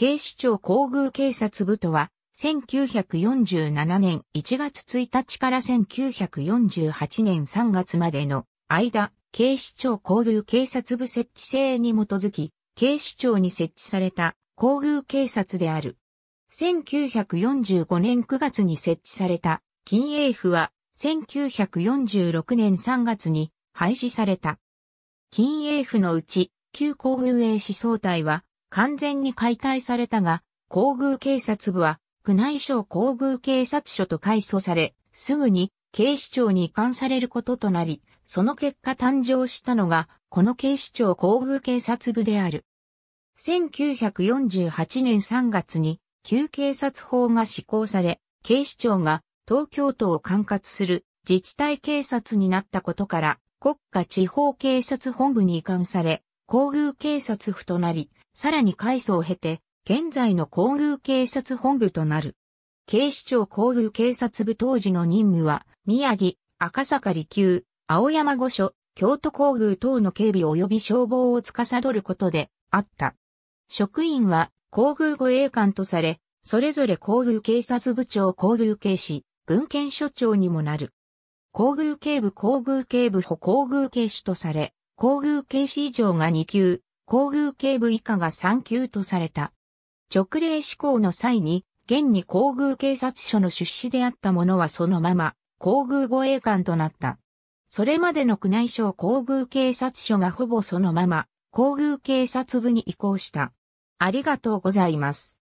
警視庁皇宮警察部とは、1947年1月1日から1948年3月までの間、警視庁皇宮警察部設置制に基づき、警視庁に設置された皇宮警察である。1945年9月に設置された禁営府は、1946年3月に廃止された。禁営府のうち、旧皇宮衛士総隊は、完全に解体されたが、皇宮警察部は、宮内省皇宮警察署と改組され、すぐに警視庁に移管されることとなり、その結果誕生したのが、この警視庁皇宮警察部である。1948年3月に、旧警察法が施行され、警視庁が東京都を管轄する自治体警察になったことから、国家地方警察本部に移管され、皇宮警察府となり、さらに改装を経て、現在の皇宮警察本部となる。警視庁皇宮警察部当時の任務は、宮城、赤坂離宮、青山御所、京都皇宮等の警備及び消防を司ることであった。職員は皇宮護衛官とされ、それぞれ皇宮警察部長皇宮警視、文献所長にもなる。皇宮警部皇宮警部補皇宮警視とされ、皇宮警視以上が2級、皇宮警部以下が3級とされた。直令施行の際に、現に皇宮警察署の出資であったものはそのまま、皇宮護衛官となった。それまでの宮内省皇宮警察署がほぼそのまま、皇宮警察部に移行した。ありがとうございます。